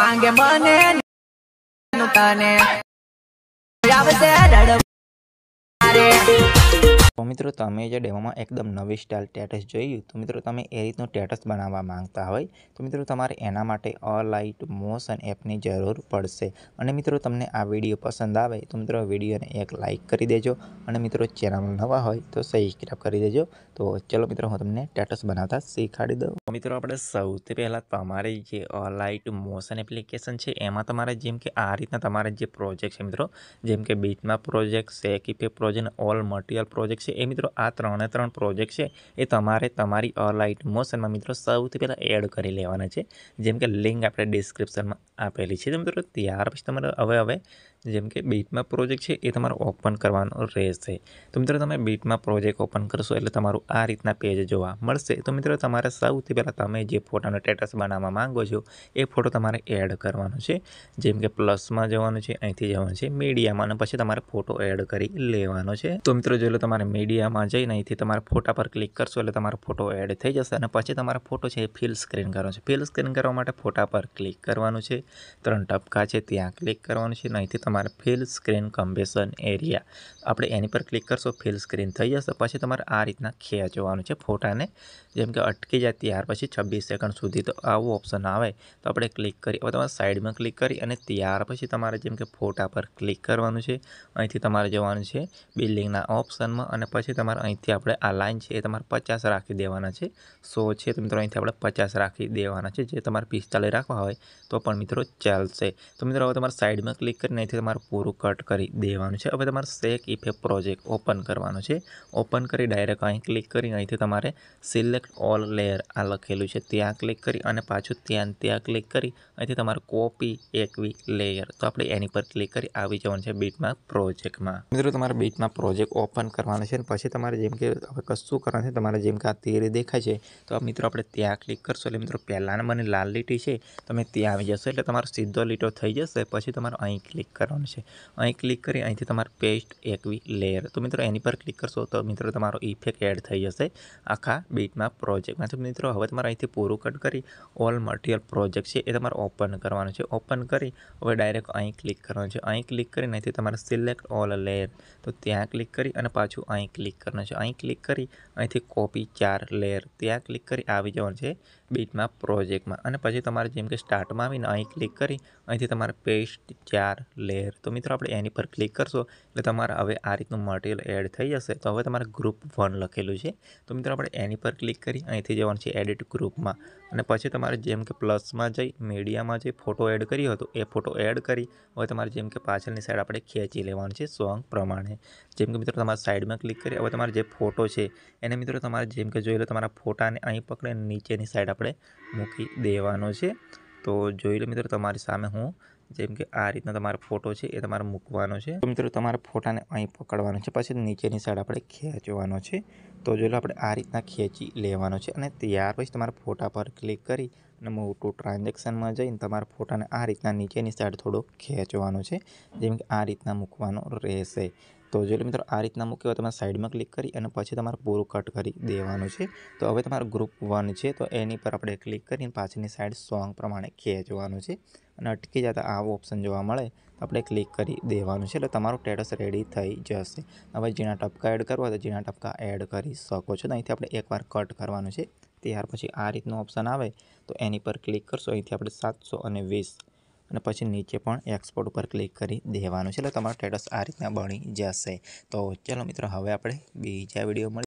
આંગે મને નુકાને આવશે રડ મારે તો મિત્રો તમે જે ડેમોમાં એકદમ નવી સ્ટાઇલ ટેટસ જોયું તો મિત્રો તમે એ રીતનું ટેટસ બનાવવા માંગતા હોય તો મિત્રો તમારે એના માટે અલાઇટ મોશન એપની જરૂર પડશે અને મિત્રો તમને આ વિડીયો પસંદ આવે તો મિત્રો વિડીયોને એક લાઇક કરી દેજો અને મિત્રો ચેનલ નવા હોય તો સબસ્ક્રાઈબ કરી દેજો તો ચલો મિત્રો હું તમને ટેટસ બનાવતા શીખવાડી દઉં મિત્રો આપણે સૌથી પહેલાં તમારી જે અલાઇટ મોશન એપ્લિકેશન છે એમાં તમારે જેમ કે આ રીતના તમારા જે પ્રોજેક્ટ છે મિત્રો જેમ કે બીચમાં પ્રોજેક્ટ સેક ઇફે પ્રોજેક્ટ ઓલ મટીરિયલ પ્રોજેક્ટ છે એ મિત્રો આ ત્રણે ત્રણ પ્રોજેક્ટ છે એ તમારે તમારી અલાઇટ મોશનમાં મિત્રો સૌથી પહેલાં એડ કરી લેવાના છે જેમ કે લિંક આપણે ડિસ્ક્રિપ્શનમાં આપેલી છે મિત્રો ત્યાર પછી તમારે હવે હવે જેમ કે બીટમાં પ્રોજેક્ટ છે એ તમારે ઓપન કરવાનો રહેશે તો મિત્રો તમે બીટમાં પ્રોજેક્ટ ઓપન કરશો એટલે તમારું આ રીતના પેજ જોવા મળશે તો મિત્રો તમારે સૌથી પહેલાં તમે જે ફોટાનો સ્ટેટસ બનાવવા માંગો છો એ ફોટો તમારે એડ કરવાનો છે જેમ કે પ્લસમાં જવાનું છે અહીંથી જવાનું છે મીડિયામાં અને પછી તમારે ફોટો એડ કરી લેવાનો છે તો મિત્રો જોઈ લો તમારે મીડિયામાં જઈને અહીંથી તમારે ફોટા પર ક્લિક કરશો એટલે તમારો ફોટો એડ થઈ જશે અને પછી તમારો ફોટો છે એ ફિલ સ્ક્રીન કરવાનો છે ફિલ સ્ક્રીન કરવા માટે ફોટા પર ક્લિક કરવાનું છે ત્રણ ટપકા છે ત્યાં ક્લિક કરવાનું છે અહીંથી તમારે તમારે ફિલ સ્ક્રીન કમ્બેશન એરિયા આપણે એની પર ક્લિક કરશો ફિલ સ્ક્રીન થઈ જશે પછી તમારે આ રીતના ખેંચવાનું છે ફોટાને જેમ કે અટકી જાય ત્યાર પછી છવ્વીસ સેકન્ડ સુધી તો આવું ઓપ્શન આવે તો આપણે ક્લિક કરી હવે તમારે સાઈડમાં ક્લિક કરી અને ત્યાર પછી તમારે જેમ કે ફોટા પર ક્લિક કરવાનું છે અહીંથી તમારે જવાનું છે બિલ્ડિંગના ઓપ્શનમાં અને પછી તમારે અહીંથી આપણે આ લાઇન છે એ તમારે પચાસ રાખી દેવાના છે સો છે તો મિત્રો અહીંથી આપણે પચાસ રાખી દેવાના છે જે તમારે પિસ્તાલીસ રાખવા હોય તો પણ મિત્રો ચાલશે તો મિત્રો હવે તમારે સાઈડમાં ક્લિક કરીને અહીંથી પછી તમારે પૂરું કટ કરી દેવાનું છે હવે તમારે સેક ઇફેક્ટ પ્રોજેક્ટ ઓપન કરવાનો છે ઓપન કરી ડાયરેક્ટ અહીં ક્લિક કરી અહીંથી તમારે સિલેક્ટ ઓલ લેયર આ લખેલું છે ત્યાં ક્લિક કરી અને પાછું ત્યાં ત્યાં ક્લિક કરી અહીંથી તમારે કોપી એકવી લેયર તો આપણે એની પર ક્લિક કરી આવી જવાનું છે બીટમાં પ્રોજેક્ટમાં મિત્રો તમારે બીટમાં પ્રોજેક્ટ ઓપન કરવાનો છે અને પછી તમારે જેમ કે હવે કશું કરવાનું છે તમારે જેમ કે આ તીર દેખાય છે તો મિત્રો આપણે ત્યાં ક્લિક કરશો એટલે મિત્રો પહેલાંના મને લાલ લીટી છે તમે ત્યાં આવી જશો એટલે તમારો સીધો લીટો થઈ જશે પછી તમારે અહીં ક્લિક કરવા કરવાનું છે અહીં ક્લિક કરી અહીંથી તમારે પેસ્ટ એકવી લેયર તો મિત્રો એની પર ક્લિક કરશો તો મિત્રો તમારો ઇફેક્ટ એડ થઈ જશે આખા બીટમાં પ્રોજેક્ટમાં તો મિત્રો હવે તમારે અહીંથી પૂરું કટ કરી ઓલ મટીરિયલ પ્રોજેક્ટ છે એ તમારે ઓપન કરવાનું છે ઓપન કરી હવે ડાયરેક્ટ અહીં ક્લિક કરવાનું છે અહીં ક્લિક કરીને અહીંથી તમારે સિલેક્ટ ઓલ લેયર તો ત્યાં ક્લિક કરી અને પાછું અહીં ક્લિક કરવાનું છે અહીં ક્લિક કરી અહીંથી કોપી ચાર લેયર ત્યાં ક્લિક કરી આવી જવાનું છે બીટમાં પ્રોજેક્ટમાં અને પછી તમારે જેમ કે સ્ટાર્ટમાં આવીને અહીં ક્લિક કરી અહીંથી તમારે પેસ્ટ ચાર લેયર લેયર તો મિત્રો આપણે એની પર ક્લિક કરશો એટલે તમારે હવે આ રીતનું મટીરિયલ એડ થઈ જશે તો હવે તમારે ગ્રુપ વન લખેલું છે તો મિત્રો આપણે એની પર ક્લિક કરી અહીંથી જવાનું છે એડિટ ગ્રુપમાં અને પછી તમારે જેમ કે પ્લસમાં જઈ મીડિયામાં જઈ ફોટો એડ કર્યો હતો એ ફોટો એડ કરી હવે તમારે જેમ કે પાછળની સાઈડ આપણે ખેંચી લેવાનું છે સોંગ પ્રમાણે જેમ કે મિત્રો તમારા સાઈડમાં ક્લિક કરી હવે તમારે જે ફોટો છે એને મિત્રો તમારે જેમ કે જોઈ લો તમારા ફોટાને અહીં પકડીને નીચેની સાઈડ આપણે મૂકી દેવાનો છે તો જોઈ લો મિત્રો તમારી સામે હું જેમ કે આ રીતના તમારો ફોટો છે એ તમારે મૂકવાનો છે તો મિત્રો તમારા ફોટાને અહીં પકડવાનો છે પછી નીચેની સાઈડ આપણે ખેંચવાનો છે તો જો આપણે આ રીતના ખેંચી લેવાનો છે અને ત્યાર પછી તમારા ફોટા પર ક્લિક કરી અને મોટું ટ્રાન્ઝેક્શનમાં જઈને તમારા ફોટાને આ રીતના નીચેની સાઈડ થોડો ખેંચવાનો છે જેમ કે આ રીતના મૂકવાનો રહેશે તો જો મિત્રો આ રીતના મૂક્યો તમારે સાઈડમાં ક્લિક કરી અને પછી તમારે પૂરું કટ કરી દેવાનું છે તો હવે તમારું ગ્રુપ વન છે તો એની પર આપણે ક્લિક કરીને પાછળની સાઈડ સોંગ પ્રમાણે ખેંચવાનું છે અને અટકી જતાં આવો ઓપ્શન જોવા મળે તો આપણે ક્લિક કરી દેવાનું છે એટલે તમારું ટેટસ રેડી થઈ જશે હવે જીણા ટપકા એડ કરવા તો ઝીણા ટપકા એડ કરી શકો છો તો અહીંથી આપણે એકવાર કટ કરવાનું છે ત્યાર પછી આ રીતનું ઓપ્શન આવે તો એની પર ક્લિક કરશો અહીંથી આપણે સાતસો અને વીસ અને પછી નીચે પણ એક્સપોર્ટ ઉપર ક્લિક કરી દેવાનું છે એટલે તમારું સ્ટેટસ આ રીતના બની જશે તો ચાલો મિત્રો હવે આપણે બીજા વિડીયો મળી